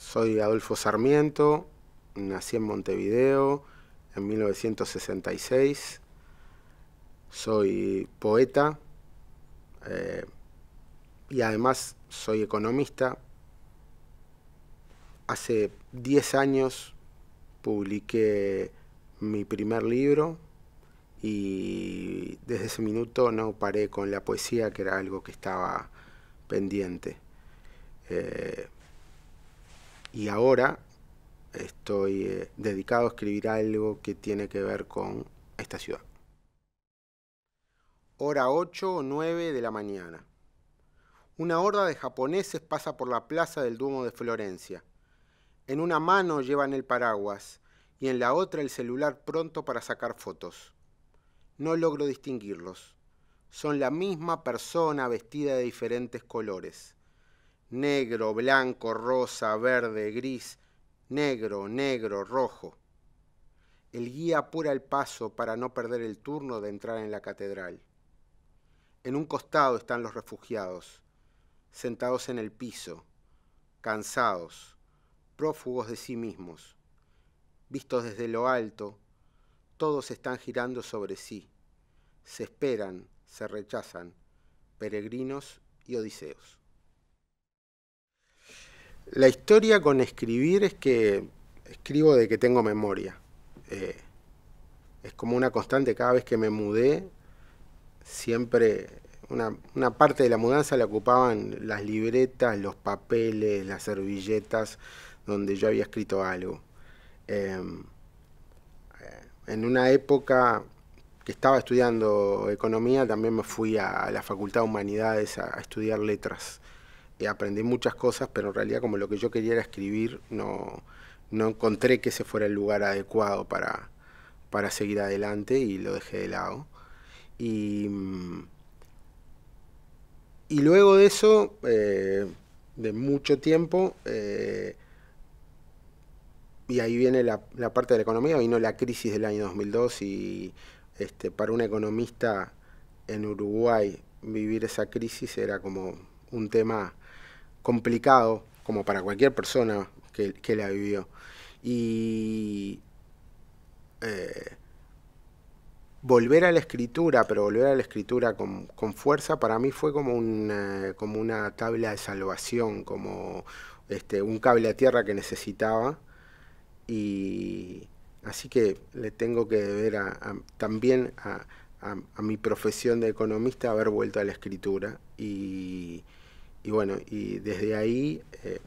Soy Adolfo Sarmiento, nací en Montevideo en 1966. Soy poeta eh, y además soy economista. Hace 10 años publiqué mi primer libro y desde ese minuto no paré con la poesía, que era algo que estaba pendiente. Eh, y ahora estoy eh, dedicado a escribir algo que tiene que ver con esta ciudad. Hora 8 o 9 de la mañana. Una horda de japoneses pasa por la plaza del Duomo de Florencia. En una mano llevan el paraguas y en la otra el celular pronto para sacar fotos. No logro distinguirlos. Son la misma persona vestida de diferentes colores negro, blanco, rosa, verde, gris, negro, negro, rojo. El guía apura el paso para no perder el turno de entrar en la catedral. En un costado están los refugiados, sentados en el piso, cansados, prófugos de sí mismos. Vistos desde lo alto, todos están girando sobre sí, se esperan, se rechazan, peregrinos y odiseos. La historia con escribir es que escribo de que tengo memoria. Eh, es como una constante, cada vez que me mudé, siempre una, parte de la mudanza la ocupaban las libretas, los papeles, las servilletas donde yo había escrito algo. Em, eh, en una época que estaba estudiando economía, también me fui a, la Facultad de Humanidades a estudiar letras. Eh, aprendí muchas cosas, pero en realidad como lo que yo quería era escribir, no, encontré que ese fuera el lugar adecuado para, para seguir adelante y lo dejé de lado. Y, mm, luego de eso, eh, de mucho tiempo, eh, y ahí viene la, parte de la economía, vino la crisis del año 2002 y este, para un economista en Uruguay vivir esa crisis era como un tema complicado, como para cualquier persona que, la vivió. Y eh, volver a la escritura, pero volver a la escritura con, fuerza, para mí fue como una, como una tabla de salvación, como este, un cable a tierra que necesitaba. Y así que le tengo que deber también a, a mi profesión de economista haber vuelto a la escritura. Y, y bueno, y desde ahí eh,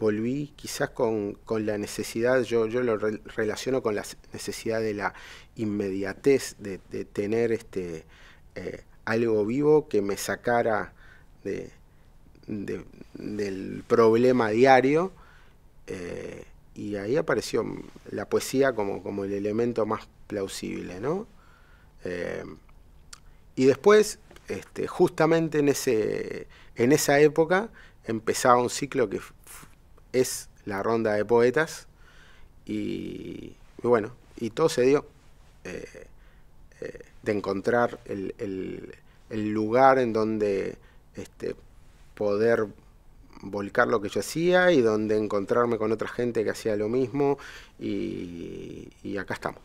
volví quizás con, la necesidad, yo, lo relaciono con la necesidad de la inmediatez, de, tener este, eh, algo vivo que me sacara de, del problema diario. Eh, y ahí apareció la poesía como, como el elemento más plausible, ¿no? y después este, justamente en, ese, en esa época empezaba un ciclo que es la ronda de poetas y, bueno, y todo se dio eh, eh, de encontrar el, el, lugar en donde este, poder volcar lo que yo hacía y donde encontrarme con otra gente que hacía lo mismo y, y acá estamos.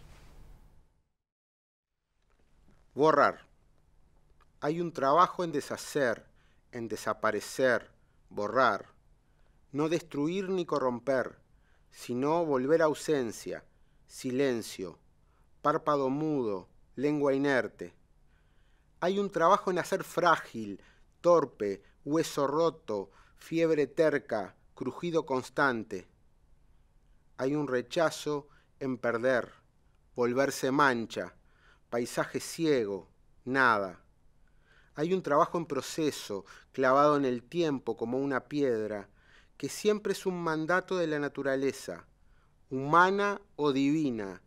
Borrar hay un trabajo en deshacer, en desaparecer, borrar, no destruir ni corromper, sino volver a ausencia, silencio, párpado mudo, lengua inerte. Hay un trabajo en hacer frágil, torpe, hueso roto, fiebre terca, crujido constante. Hay un rechazo en perder, volverse mancha, paisaje ciego, nada hay un trabajo en proceso, clavado en el tiempo como una piedra, que siempre es un mandato de la naturaleza, humana o divina,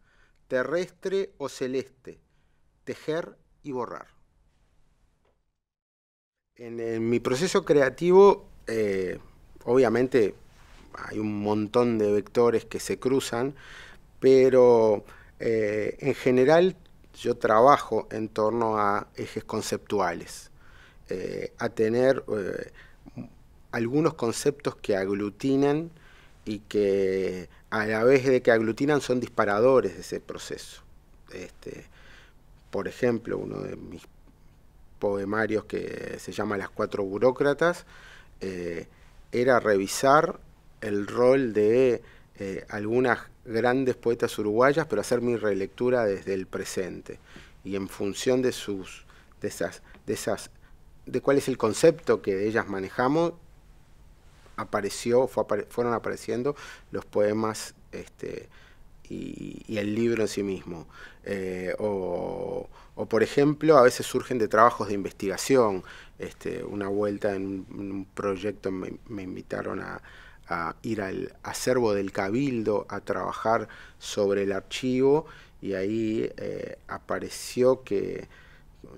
terrestre o celeste, tejer y borrar. En, mi proceso creativo, eh, obviamente hay un montón de vectores que se cruzan, pero eh, en general yo trabajo en torno a ejes conceptuales, eh, a tener eh, algunos conceptos que aglutinan y que a la vez de que aglutinan son disparadores de ese proceso. Este, por ejemplo, uno de mis poemarios que se llama Las cuatro burócratas, eh, era revisar el rol de algunas grandes poetas uruguayas, pero hacer mi relectura desde el presente y en función de sus de esas de esas de cuál es el concepto que ellas manejamos apareció fueron apareciendo los poemas este, y, el libro en sí mismo eh, o, por ejemplo a veces surgen de trabajos de investigación este, una vuelta en un, proyecto me invitaron a, a ir al acervo del cabildo a trabajar sobre el archivo y ahí eh, apareció que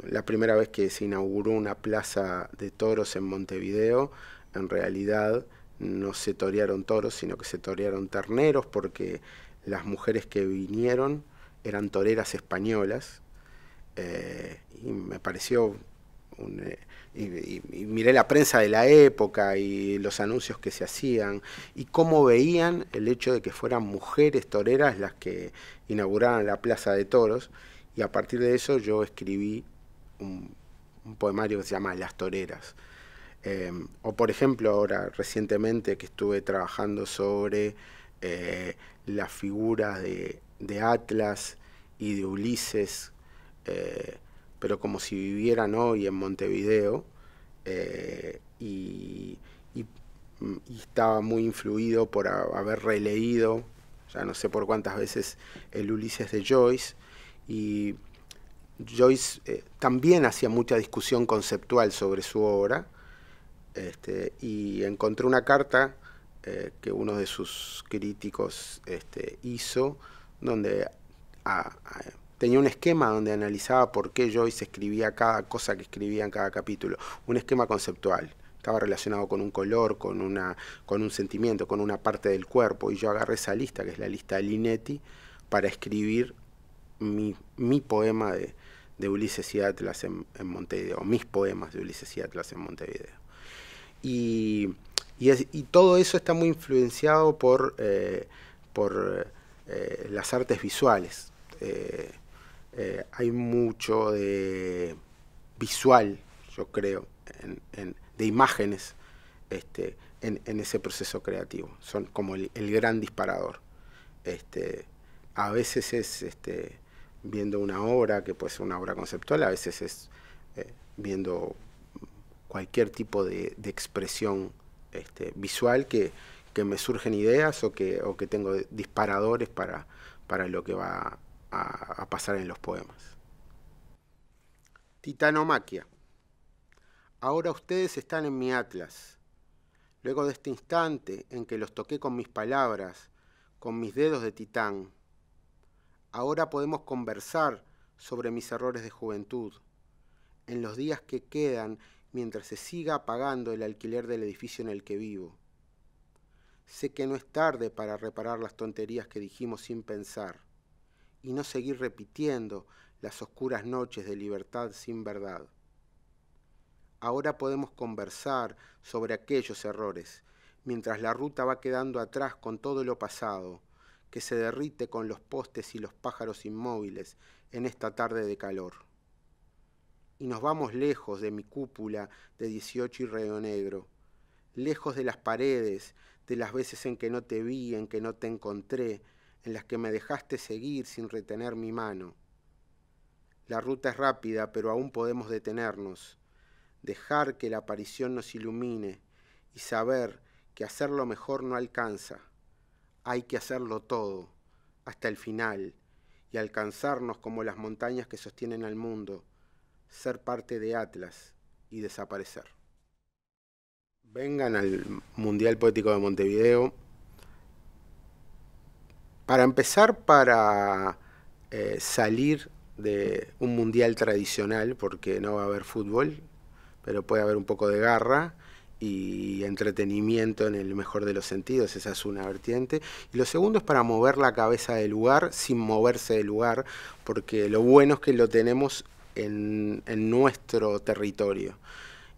la primera vez que se inauguró una plaza de toros en Montevideo, en realidad no se torearon toros, sino que se torearon terneros porque las mujeres que vinieron eran toreras españolas eh, y me pareció un, eh, y, miré la prensa de la época y los anuncios que se hacían y cómo veían el hecho de que fueran mujeres toreras las que inauguraban la Plaza de Toros y a partir de eso yo escribí un, poemario que se llama Las Toreras. Em, o por ejemplo ahora recientemente que estuve trabajando sobre eh, las figuras de, Atlas y de Ulises, eh, pero como si vivieran hoy en Montevideo eh, y, estaba muy influido por haber releído, ya no sé por cuántas veces, el Ulises de Joyce y Joyce eh, también hacía mucha discusión conceptual sobre su obra este, y encontré una carta eh, que uno de sus críticos este, hizo donde tenía un esquema donde analizaba por qué Joyce escribía cada cosa que escribía en cada capítulo, un esquema conceptual. Estaba relacionado con un color, con, una, con un sentimiento, con una parte del cuerpo. Y yo agarré esa lista, que es la lista de Linetti, para escribir mi, poema de, de, Ulises y Atlas en, Montevideo, mis poemas de Ulises y Atlas en Montevideo. Y, y, todo eso está muy influenciado por, eh, por eh, las artes visuales. Eh, eh, hay mucho de visual, yo creo, de imágenes este, en, ese proceso creativo. Son como el, gran disparador. Este, a veces es este, viendo una obra, que puede ser una obra conceptual, a veces es eh, viendo cualquier tipo de, expresión este, visual que, me surgen ideas o que, que tengo disparadores para, para lo que va a, pasar en los poemas. Titanomaquia. Ahora ustedes están en mi atlas. Luego de este instante en que los toqué con mis palabras, con mis dedos de titán, ahora podemos conversar sobre mis errores de juventud, en los días que quedan mientras se siga apagando el alquiler del edificio en el que vivo. Sé que no es tarde para reparar las tonterías que dijimos sin pensar y no seguir repitiendo las oscuras noches de libertad sin verdad. Ahora podemos conversar sobre aquellos errores, mientras la ruta va quedando atrás con todo lo pasado, que se derrite con los postes y los pájaros inmóviles en esta tarde de calor. Y nos vamos lejos de mi cúpula de 18 y Río Negro, lejos de las paredes, de las veces en que no te vi, en que no te encontré, en las que me dejaste seguir sin retener mi mano. La ruta es rápida, pero aún podemos detenernos, dejar que la aparición nos ilumine y saber que hacerlo mejor no alcanza. Hay que hacerlo todo, hasta el final, y alcanzarnos como las montañas que sostienen al mundo, ser parte de Atlas y desaparecer. Vengan al Mundial Poético de Montevideo para empezar, para eh, salir de un mundial tradicional, porque no va a haber fútbol, pero puede haber un poco de garra y entretenimiento en el mejor de los sentidos, esa es una vertiente. Y lo segundo es para mover la cabeza del lugar sin moverse del lugar, porque lo bueno es que lo tenemos en, nuestro territorio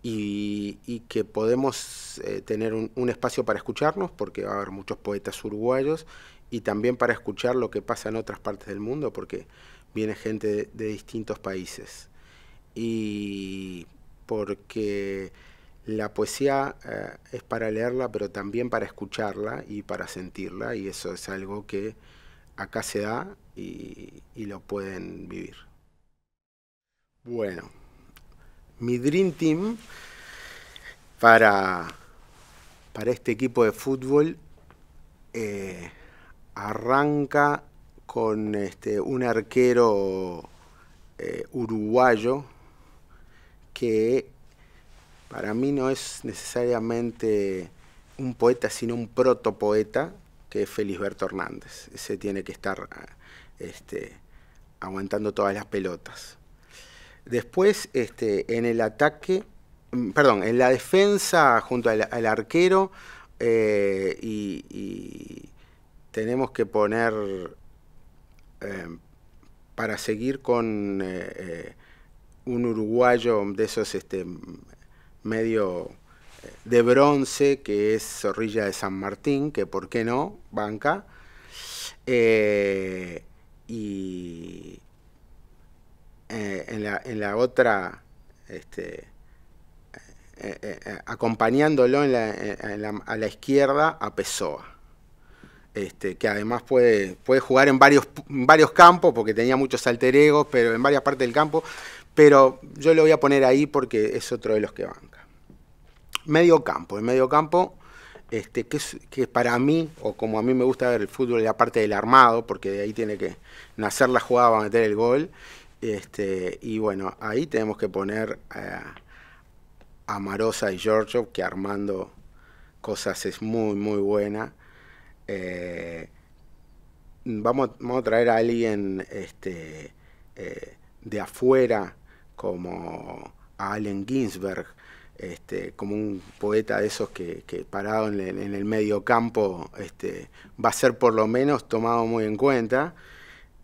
y, que podemos eh, tener un, un espacio para escucharnos, porque va a haber muchos poetas uruguayos y también para escuchar lo que pasa en otras partes del mundo, porque viene gente de, distintos países. Y porque la poesía eh, es para leerla, pero también para escucharla y para sentirla, y eso es algo que acá se da y, lo pueden vivir. Bueno, mi Dream Team para, para este equipo de fútbol eh, arranca con este, un arquero eh, uruguayo que para mí no es necesariamente un poeta, sino un protopoeta, que es Berto Hernández. Ese tiene que estar este, aguantando todas las pelotas. Después, este, en el ataque, mm, perdón, en la defensa junto al, arquero eh, y tenemos que poner, em, para seguir con eh, eh, un uruguayo de esos este, medio eh, de bronce, que es Zorrilla de San Martín, que por qué no, banca, y en la, en, la, otra... Este, acompañándolo a la izquierda a Pesoa. Este, que además puede, jugar en varios, campos, porque tenía muchos alter pero en varias partes del campo, pero yo lo voy a poner ahí porque es otro de los que banca. Medio campo, el medio campo, este, que, para mí, o como a mí me gusta ver el fútbol, la parte del armado, porque de ahí tiene que nacer la jugada para meter el gol, este, y bueno, ahí tenemos que poner a, a Marosa y Giorgio, que armando cosas es muy, muy buena. Eh, vamos, a traer a alguien este, eh, de afuera, como a Allen Ginsberg, este, como un poeta de esos que, parado en el, medio campo este, va a ser por lo menos tomado muy en cuenta,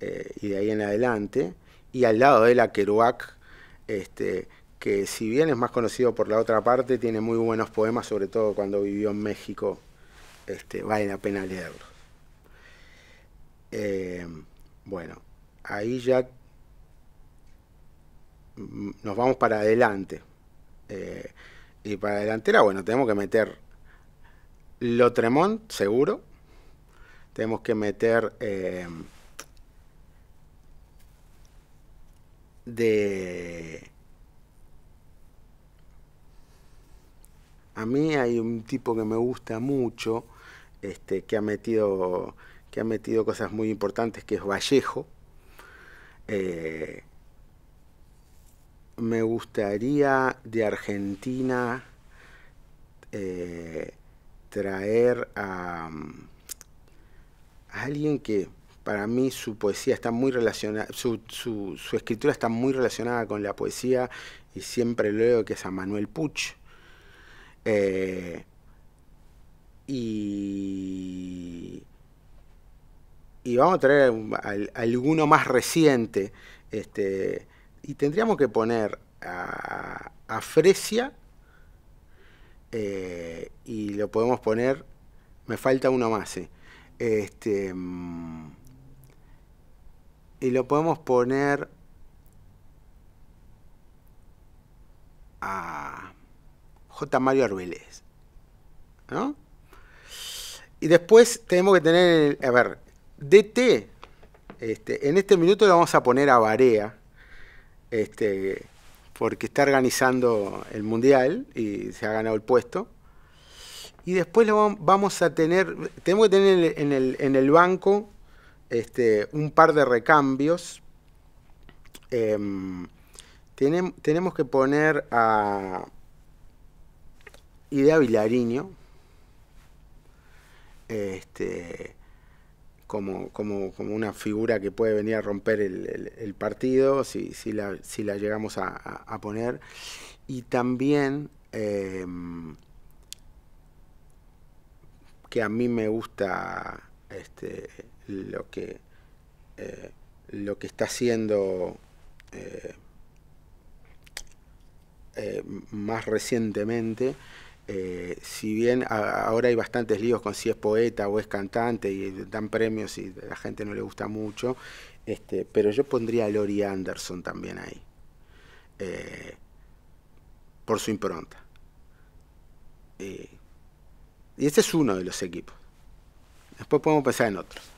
eh, y de ahí en adelante. Y al lado de la Kerouac, este, que si bien es más conocido por la otra parte, tiene muy buenos poemas, sobre todo cuando vivió en México, este, vale la pena leerlos. Eh, bueno, ahí ya nos vamos para adelante. Eh, y para delantera, bueno, tenemos que meter lo Lotremont, seguro. Tenemos que meter eh, de... A mí hay un tipo que me gusta mucho, este, que, ha metido, que ha metido cosas muy importantes, que es Vallejo. Eh, me gustaría de Argentina eh, traer a, alguien que para mí su poesía está muy relacionada, su, escritura está muy relacionada con la poesía y siempre lo leo que es a Manuel Puch. Eh, y, y vamos a traer alguno más reciente. Este, y tendríamos que poner a, Frecia Fresia eh, y lo podemos poner, me falta uno más. Este, mm, y lo podemos poner a J. Mario Arbelés. ¿No? Y después tenemos que tener, a ver, DT, este, en este minuto lo vamos a poner a Varea, este, porque está organizando el Mundial y se ha ganado el puesto. Y después lo vamos a tener, tenemos que tener en el, banco este, un par de recambios. Em, tenemos que poner a Idea Vilariño, este, como, una figura que puede venir a romper el, partido si, la, llegamos a, poner. Y también em, que a mí me gusta este, lo, que, eh, lo que está haciendo eh, eh, más recientemente, eh, si bien ahora hay bastantes líos con si es poeta o es cantante y dan premios y a la gente no le gusta mucho, este, pero yo pondría a Lori Anderson también ahí, eh, por su impronta. Eh, y ese es uno de los equipos. Después podemos pensar en otros.